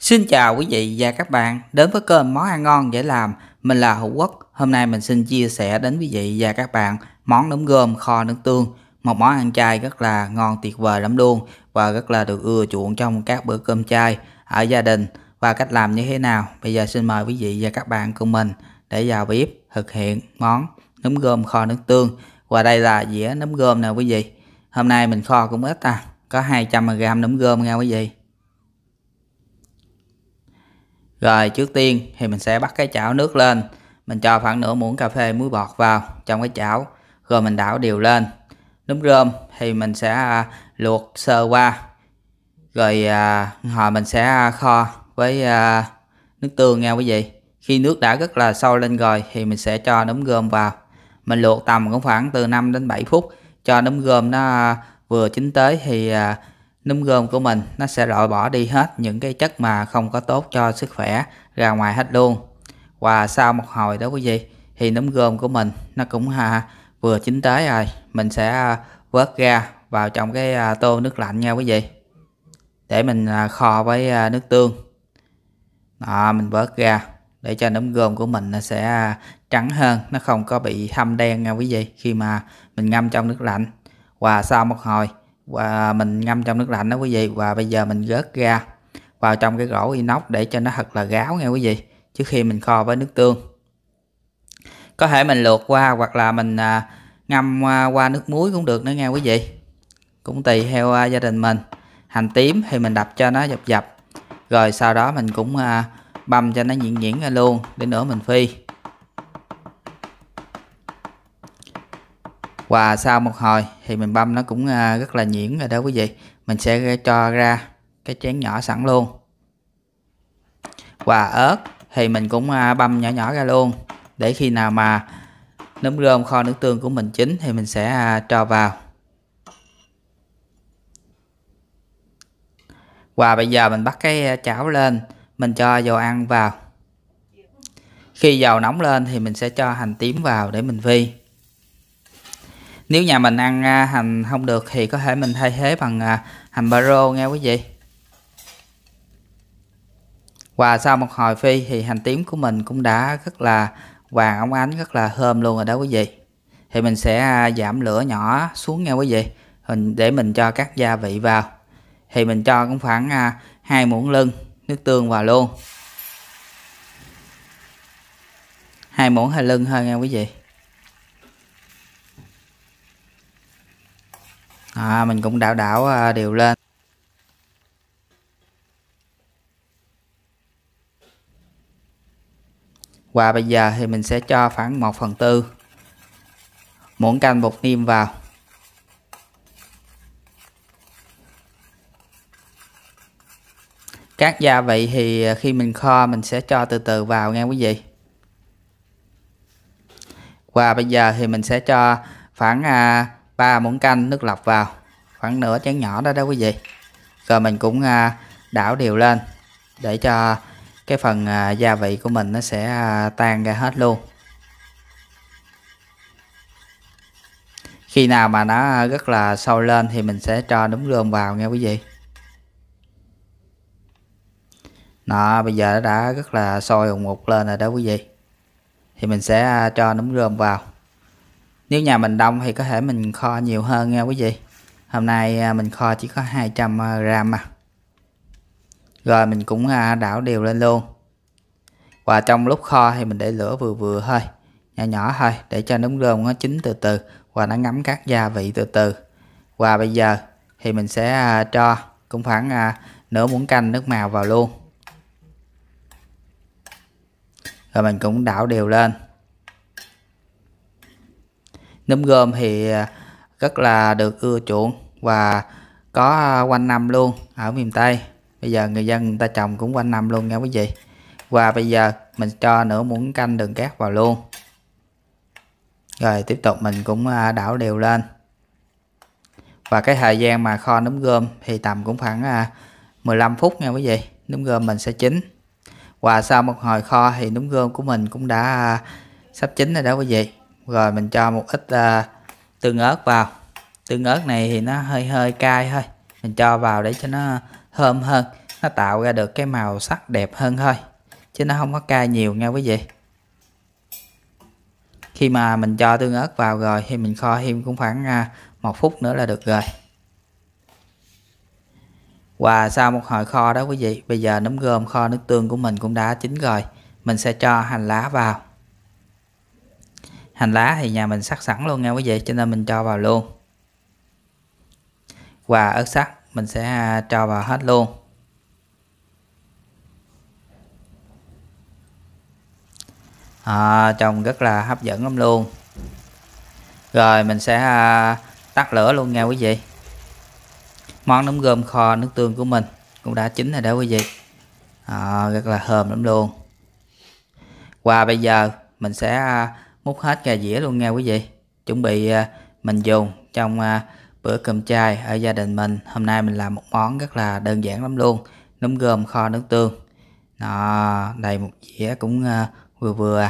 Xin chào quý vị và các bạn đến với kênh Món ăn ngon dễ làm. Mình là Hữu Quốc. Hôm nay mình xin chia sẻ đến quý vị và các bạn món nấm gom kho nước tương. Một món ăn chay rất là ngon tuyệt vời lắm luôn và rất là được ưa chuộng trong các bữa cơm chay ở gia đình. Và cách làm như thế nào? Bây giờ xin mời quý vị và các bạn cùng mình để vào bếp thực hiện món nấm gom kho nước tương. Và đây là dĩa nấm gom nè quý vị. Hôm nay mình kho cũng ít à, có 200g nấm gom nha quý vị rồi trước tiên thì mình sẽ bắt cái chảo nước lên Mình cho khoảng nửa muỗng cà phê muối bọt vào trong cái chảo Rồi mình đảo đều lên Núm rơm thì mình sẽ à, luộc sơ qua Rồi à, hồi mình sẽ à, kho với à, nước tương nha quý vị Khi nước đã rất là sôi lên rồi thì mình sẽ cho núm rơm vào Mình luộc tầm cũng khoảng từ 5 đến 7 phút Cho núm rơm nó à, vừa chín tới thì à, núm gom của mình nó sẽ loại bỏ đi hết những cái chất mà không có tốt cho sức khỏe ra ngoài hết luôn và sau một hồi đó quý vị thì núm gom của mình nó cũng à, vừa chín tới rồi mình sẽ à, vớt ra vào trong cái à, tô nước lạnh nha quý vị để mình à, kho với nước tương đó, mình vớt ra để cho nấm gom của mình nó sẽ trắng hơn nó không có bị thâm đen nha quý vị khi mà mình ngâm trong nước lạnh và sau một hồi và mình ngâm trong nước lạnh đó quý vị và bây giờ mình vớt ra vào trong cái rổ inox để cho nó thật là gáo nghe quý vị trước khi mình kho với nước tương có thể mình luộc qua hoặc là mình à, ngâm qua nước muối cũng được nữa nghe quý vị cũng tùy theo à, gia đình mình hành tím thì mình đập cho nó dập dập rồi sau đó mình cũng à, băm cho nó nhuyễn nhuyễn ra luôn để nữa mình phi và sau một hồi thì mình băm nó cũng à, rất là nhuyễn rồi đó quý vị mình sẽ cho ra cái chén nhỏ sẵn luôn và ớt thì mình cũng à, băm nhỏ nhỏ ra luôn để khi nào mà nấm rơm kho nước tương của mình chín thì mình sẽ à, cho vào và bây giờ mình bắt cái chảo lên mình cho dầu ăn vào khi dầu nóng lên thì mình sẽ cho hành tím vào để mình phi nếu nhà mình ăn à, hành không được thì có thể mình thay thế bằng à, hành baro nghe quý vị và sau một hồi phi thì hành tím của mình cũng đã rất là vàng óng ánh rất là thơm luôn rồi đó quý vị thì mình sẽ à, giảm lửa nhỏ xuống nghe quý vị mình để mình cho các gia vị vào thì mình cho cũng khoảng hai muỗng lưng nước tương vào luôn hai muỗng hơi lưng thôi nghe quý vị à, mình cũng đảo đảo à, đều lên và bây giờ thì mình sẽ cho khoảng 1 phần tư muỗng canh bột niêm vào các gia vị thì khi mình kho mình sẽ cho từ từ vào nghe quý vị và bây giờ thì mình sẽ cho khoảng à, 3 muỗng canh nước lọc vào khoảng nửa chén nhỏ đó đó quý vị rồi mình cũng à, đảo đều lên để cho cái phần à, gia vị của mình nó sẽ à, tan ra hết luôn khi nào mà nó rất là sôi lên thì mình sẽ cho đúng lương vào nha quý vị nó bây giờ nó đã rất là sôi hùng ngục lên rồi đó quý vị thì mình sẽ cho nấm rơm vào nếu nhà mình đông thì có thể mình kho nhiều hơn nha quý vị hôm nay à, mình kho chỉ có 200 à, gram mà rồi mình cũng à, đảo đều lên luôn và trong lúc kho thì mình để lửa vừa vừa thôi nhỏ nhỏ thôi để cho nấm rơm nó chín từ từ và nó ngấm các gia vị từ từ và bây giờ thì mình sẽ cho cũng khoảng nửa muỗng canh nước màu vào luôn rồi mình cũng đảo đều lên Nấm gom thì à, rất là được ưa chuộng và có quanh năm luôn ở miền Tây. Bây giờ người dân người ta trồng cũng quanh năm luôn nha quý vị. Và bây giờ mình cho nửa muỗng canh đường cát vào luôn. Rồi tiếp tục mình cũng à, đảo đều lên. Và cái thời gian mà kho nấm gom thì tầm cũng khoảng 15 à, phút nha quý vị. Nấm gom mình sẽ chín. Và sau một hồi kho thì nấm gom của mình cũng đã sắp chín rồi đó quý vị rồi mình cho một ít uh, tương ớt vào tương ớt này thì nó hơi hơi cay thôi mình cho vào để cho nó thơm hơn nó tạo ra được cái màu sắc đẹp hơn thôi chứ nó không có cay nhiều nha quý vị khi mà mình cho tương ớt vào rồi thì mình kho thêm cũng khoảng à, một phút nữa là được rồi và sau một hồi kho đó quý vị bây giờ nấm gom kho nước tương của mình cũng đã chín rồi mình sẽ cho hành lá vào hành lá thì nhà mình sắc sẵn luôn nha quý vị cho nên mình cho vào luôn và ớt sắc mình sẽ à, cho vào hết luôn à, trông rất là hấp dẫn lắm luôn rồi mình sẽ à, tắt lửa luôn nha quý vị món nấm gom kho nước tương của mình cũng đã chín rồi đó quý vị à, rất là hờm lắm luôn và bây giờ mình sẽ à, múc hết cà dĩa luôn nha quý vị chuẩn bị à, mình dùng trong à, bữa cơm chay ở gia đình mình hôm nay mình làm một món rất là đơn giản lắm luôn nấm gom kho nước tương đó đầy một dĩa cũng à, vừa vừa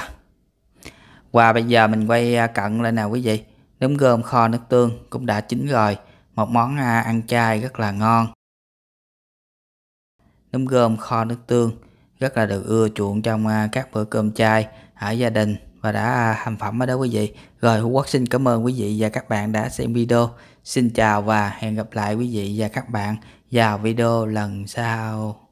và bây giờ mình quay cận lên nào quý vị nấm gom kho nước tương cũng đã chín rồi một món ăn chay rất là ngon nấm gom kho nước tương rất là được ưa chuộng trong các bữa cơm chay ở gia đình và đã thành phẩm ở đó quý vị rồi Hữu Quốc xin cảm ơn quý vị và các bạn đã xem video xin chào và hẹn gặp lại quý vị và các bạn vào video lần sau